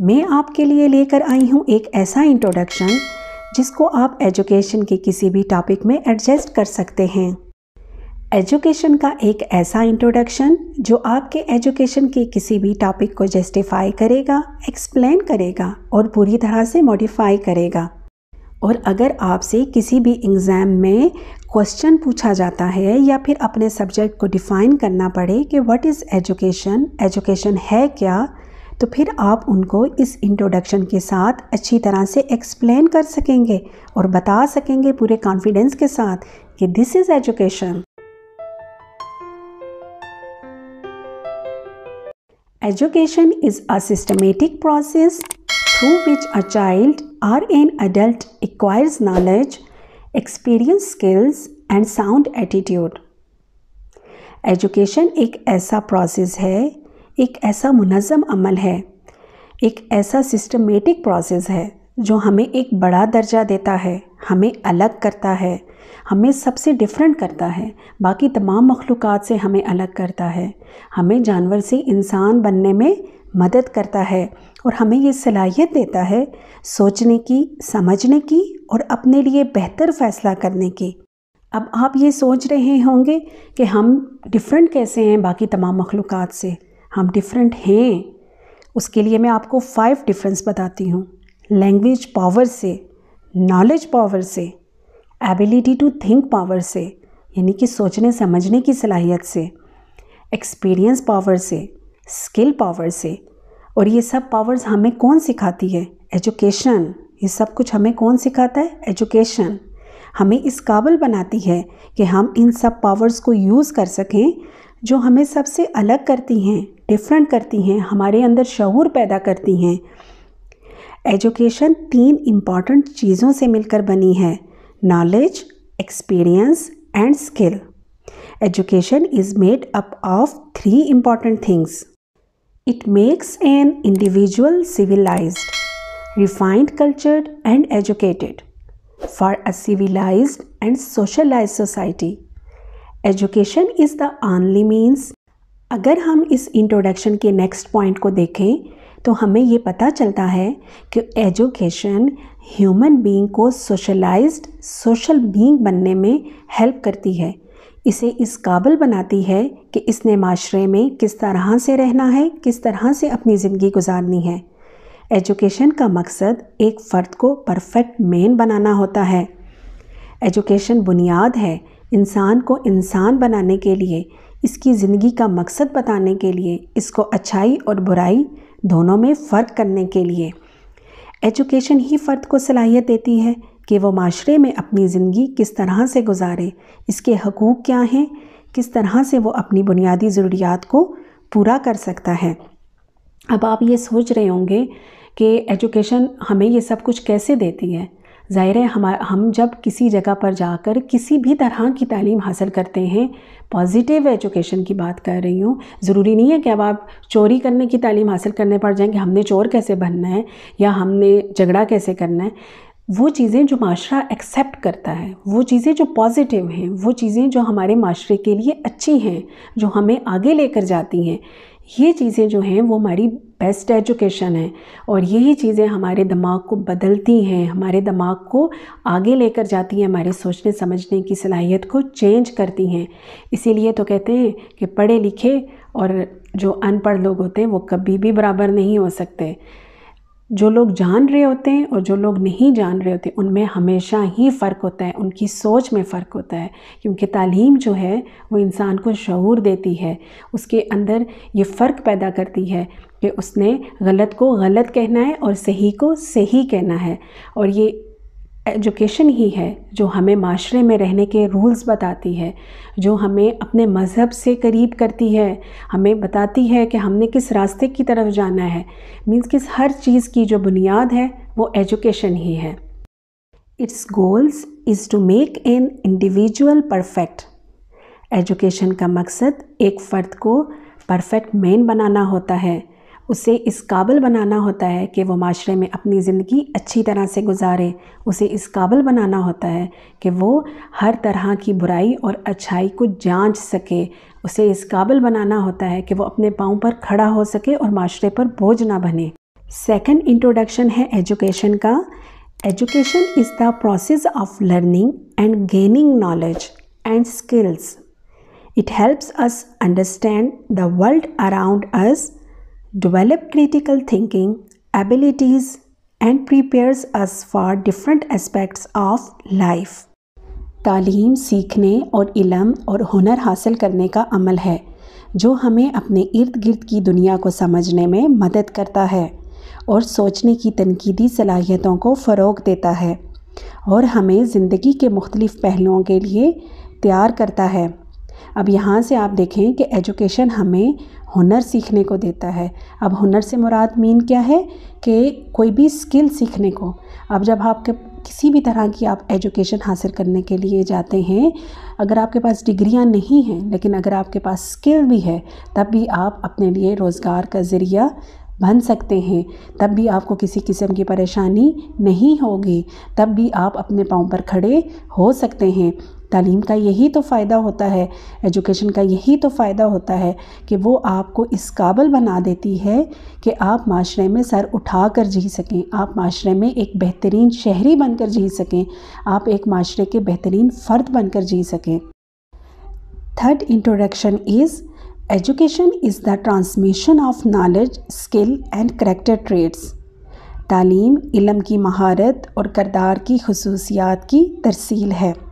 मैं आपके लिए लेकर आई हूँ एक ऐसा इंट्रोडक्शन जिसको आप एजुकेशन के किसी भी टॉपिक में एडजस्ट कर सकते हैं एजुकेशन का एक ऐसा इंट्रोडक्शन जो आपके एजुकेशन के किसी भी टॉपिक को जस्टिफाई करेगा एक्सप्लेन करेगा और पूरी तरह से मॉडिफाई करेगा और अगर आपसे किसी भी एग्ज़ाम में क्वेश्चन पूछा जाता है या फिर अपने सब्जेक्ट को डिफ़ाइन करना पड़े कि व्हाट इज़ एजुकेशन एजुकेशन है क्या तो फिर आप उनको इस इंट्रोडक्शन के साथ अच्छी तरह से एक्सप्लेन कर सकेंगे और बता सकेंगे पूरे कॉन्फिडेंस के साथ कि this is education education is a systematic process through which a child or an adult acquires knowledge experience skills and sound attitude education एक ऐसा प्रोसेस है एक ऐसा मुनज़म अमल है एक ऐसा सिस्टमेटिक प्रोसेस है जो हमें एक बड़ा दर्जा देता है हमें अलग करता है हमें सबसे डिफरेंट करता है बाकी तमाम मखलूक से हमें अलग करता है हमें जानवर से इंसान बनने में मदद करता है और हमें ये सलाहियत देता है सोचने की समझने की और अपने लिए बेहतर फ़ैसला करने की अब आप ये सोच रहे होंगे कि हम डिफरेंट कैसे हैं बाकी तमाम मखलूक से हम डिफरेंट हैं उसके लिए मैं आपको फाइव डिफरेंस बताती हूँ लैंग्वेज पावर से नॉलेज पावर से एबिलिटी टू थिंक पावर से यानी कि सोचने समझने की सलाहियत से एक्सपीरियंस पावर से स्किल पावर से और ये सब पावर्स हमें कौन सिखाती है एजुकेशन ये सब कुछ हमें कौन सिखाता है एजुकेशन हमें इस काबिल बनाती है कि हम इन सब पावर्स को यूज़ कर सकें जो हमें सबसे अलग करती हैं डिफरेंट करती हैं हमारे अंदर शहूर पैदा करती हैं एजुकेशन तीन इम्पॉर्टेंट चीज़ों से मिलकर बनी है knowledge experience and skill education is made up of three important things it makes an individual civilize refined cultured and educated for a civilize and socialize society education is the only means अगर हम इस introduction के next point को देखें तो हमें ये पता चलता है कि एजुकेशन ह्यूमन बीइंग को सोशलाइज्ड सोशल बीइंग बनने में हेल्प करती है इसे इस काबिल बनाती है कि इसने माशरे में किस तरह से रहना है किस तरह से अपनी ज़िंदगी गुजारनी है एजुकेशन का मकसद एक फ़र्द को परफेक्ट मेन बनाना होता है एजुकेशन बुनियाद है इंसान को इंसान बनाने के लिए इसकी ज़िंदगी का मकसद बताने के लिए इसको अच्छाई और बुराई दोनों में फ़र्क करने के लिए एजुकेशन ही फ़र्द को सलाहियत देती है कि वो माशरे में अपनी ज़िंदगी किस तरह से गुजारे इसके हकूक़ क्या हैं किस तरह से वो अपनी बुनियादी ज़रूरियात को पूरा कर सकता है अब आप ये सोच रहे होंगे कि एजुकेशन हमें ये सब कुछ कैसे देती है ज़ाहिर है हम हम जब किसी जगह पर जाकर किसी भी तरह की तालीम हासिल करते हैं पॉजिटिव एजुकेशन की बात कर रही हूँ ज़रूरी नहीं है कि अब आप चोरी करने की तालीम हासिल करने पड़ जाएँ कि हमने चोर कैसे बनना है या हमने झगड़ा कैसे करना है वो चीज़ें जो माशरा एक्सेप्ट करता है वो चीज़ें जो पॉजिटिव हैं वो चीज़ें जो हमारे माशरे के लिए अच्छी हैं जो हमें आगे लेकर जाती हैं ये चीज़ें जो हैं वो हमारी बेस्ट एजुकेशन है और यही चीज़ें हमारे दिमाग को बदलती हैं हमारे दिमाग को आगे लेकर जाती हैं हमारे सोचने समझने की सलाहियत को चेंज करती हैं इसीलिए तो कहते हैं कि पढ़े लिखे और जो अनपढ़ लोग होते हैं वो कभी भी बराबर नहीं हो सकते जो लोग जान रहे होते हैं और जो लोग नहीं जान रहे होते उनमें हमेशा ही फ़र्क होता है उनकी सोच में फ़र्क होता है क्योंकि तालीम जो है वो इंसान को शूर देती है उसके अंदर ये फ़र्क पैदा करती है कि उसने गलत को गलत कहना है और सही को सही कहना है और ये एजुकेशन ही है जो हमें माशरे में रहने के रूल्स बताती है जो हमें अपने मज़हब से करीब करती है हमें बताती है कि हमने किस रास्ते की तरफ जाना है मीन्स किस हर चीज़ की जो बुनियाद है वो एजुकेशन ही है it's goals is to make an individual perfect education का मकसद एक फ़र्द को परफेक्ट मैन बनाना होता है उसे इस काबिल बनाना होता है कि वो माशरे में अपनी ज़िंदगी अच्छी तरह से गुजारे उसे इस काबिल बनाना होता है कि वो हर तरह की बुराई और अच्छाई को जांच सके उसे इस काबिल बनाना होता है कि वो अपने पाँव पर खड़ा हो सके और माशरे पर बोझ ना बने सेकंड इंट्रोडक्शन है एजुकेशन का education is the process of learning and gaining knowledge and skills it helps us understand the world around us develop critical thinking abilities and prepares us for different aspects of life. तालीम सीखने और इलम और हुनर हासिल करने का अमल है जो हमें अपने इर्द गिर्द की दुनिया को समझने में मदद करता है और सोचने की तनकीदी सलाहियतों को फ़रोग देता है और हमें ज़िंदगी के मुख्तलिफ़ पहलुओं के लिए तैयार करता है अब यहाँ से आप देखें कि एजुकेशन हमें हुनर सीखने को देता है अब हुनर से मुराद मीन क्या है कि कोई भी स्किल सीखने को अब जब आपके किसी भी तरह की आप एजुकेशन हासिल करने के लिए जाते हैं अगर आपके पास डिग्रियां नहीं हैं लेकिन अगर आपके पास स्किल भी है तब भी आप अपने लिए रोज़गार का ज़रिया बन सकते हैं तब भी आपको किसी किस्म की परेशानी नहीं होगी तब भी आप अपने पाँव पर खड़े हो सकते हैं तालीम का यही तो फ़ायदा होता है एजुकेशन का यही तो फ़ायदा होता है कि वो आपको इस काबल बना देती है कि आप माशरे में सर उठा कर जी सकें आप माशरे में एक बेहतरीन शहरी बनकर जी सकें आप एक माशरे के बेहतरीन फ़र्द बनकर जी सकें third introduction is education is the transmission of knowledge skill and character traits तालीम इलम की महारत और करदार की खसूसियात की तरसील है